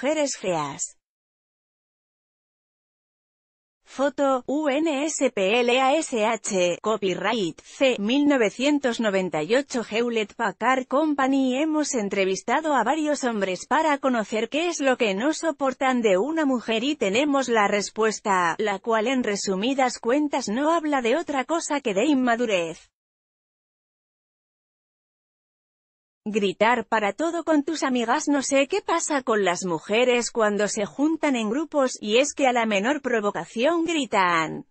mujeres feas. Foto, UNSPLASH, Copyright, C. 1998 Hewlett Packard Company Hemos entrevistado a varios hombres para conocer qué es lo que no soportan de una mujer y tenemos la respuesta, la cual en resumidas cuentas no habla de otra cosa que de inmadurez. Gritar para todo con tus amigas no sé qué pasa con las mujeres cuando se juntan en grupos, y es que a la menor provocación gritan.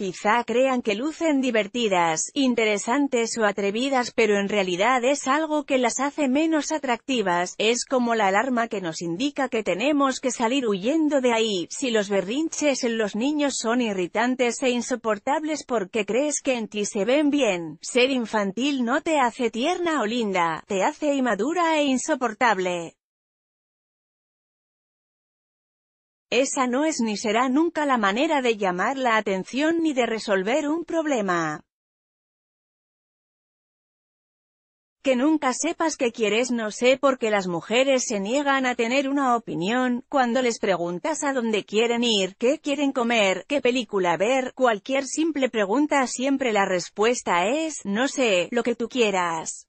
Quizá crean que lucen divertidas, interesantes o atrevidas pero en realidad es algo que las hace menos atractivas, es como la alarma que nos indica que tenemos que salir huyendo de ahí. Si los berrinches en los niños son irritantes e insoportables porque crees que en ti se ven bien, ser infantil no te hace tierna o linda, te hace inmadura e insoportable. Esa no es ni será nunca la manera de llamar la atención ni de resolver un problema. que nunca sepas qué quieres no sé por qué las mujeres se niegan a tener una opinión, cuando les preguntas a dónde quieren ir, qué quieren comer, qué película ver, cualquier simple pregunta siempre la respuesta es, no sé, lo que tú quieras.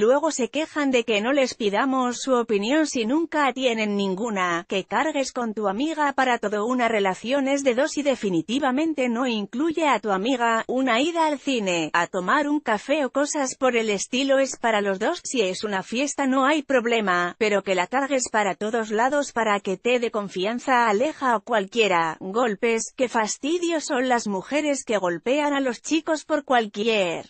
luego se quejan de que no les pidamos su opinión si nunca tienen ninguna, que cargues con tu amiga para todo una relación es de dos y definitivamente no incluye a tu amiga, una ida al cine, a tomar un café o cosas por el estilo es para los dos, si es una fiesta no hay problema, pero que la cargues para todos lados para que te dé confianza aleja o cualquiera, golpes, que fastidio son las mujeres que golpean a los chicos por cualquier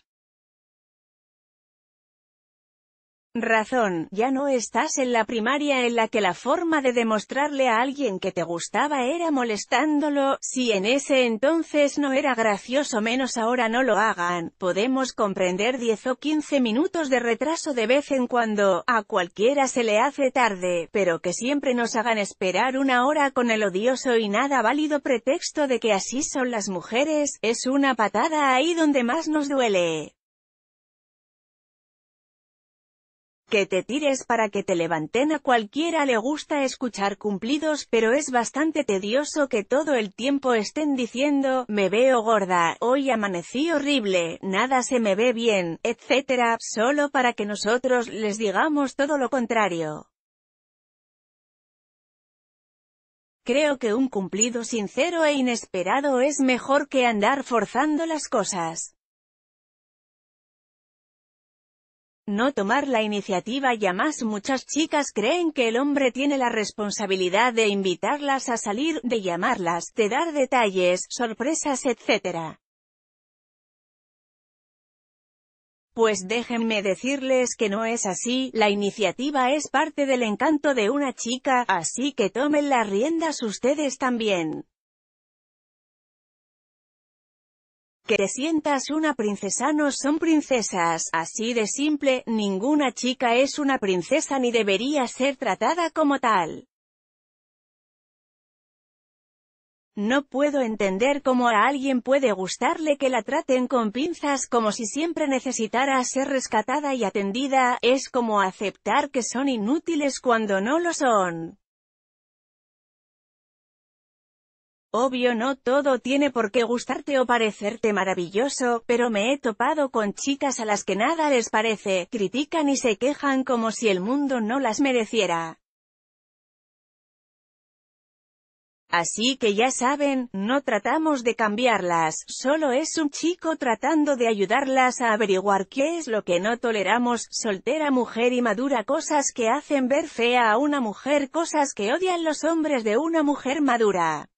Razón, ya no estás en la primaria en la que la forma de demostrarle a alguien que te gustaba era molestándolo, si en ese entonces no era gracioso menos ahora no lo hagan, podemos comprender 10 o 15 minutos de retraso de vez en cuando, a cualquiera se le hace tarde, pero que siempre nos hagan esperar una hora con el odioso y nada válido pretexto de que así son las mujeres, es una patada ahí donde más nos duele. Que te tires para que te levanten a cualquiera le gusta escuchar cumplidos, pero es bastante tedioso que todo el tiempo estén diciendo, me veo gorda, hoy amanecí horrible, nada se me ve bien, etcétera, solo para que nosotros les digamos todo lo contrario. Creo que un cumplido sincero e inesperado es mejor que andar forzando las cosas. no tomar la iniciativa y más muchas chicas creen que el hombre tiene la responsabilidad de invitarlas a salir, de llamarlas, de dar detalles, sorpresas etc. Pues déjenme decirles que no es así, la iniciativa es parte del encanto de una chica, así que tomen las riendas ustedes también. que te sientas una princesa no son princesas, así de simple, ninguna chica es una princesa ni debería ser tratada como tal. No puedo entender cómo a alguien puede gustarle que la traten con pinzas como si siempre necesitara ser rescatada y atendida, es como aceptar que son inútiles cuando no lo son. Obvio no todo tiene por qué gustarte o parecerte maravilloso, pero me he topado con chicas a las que nada les parece, critican y se quejan como si el mundo no las mereciera. Así que ya saben, no tratamos de cambiarlas, solo es un chico tratando de ayudarlas a averiguar qué es lo que no toleramos, soltera mujer y madura cosas que hacen ver fea a una mujer cosas que odian los hombres de una mujer madura.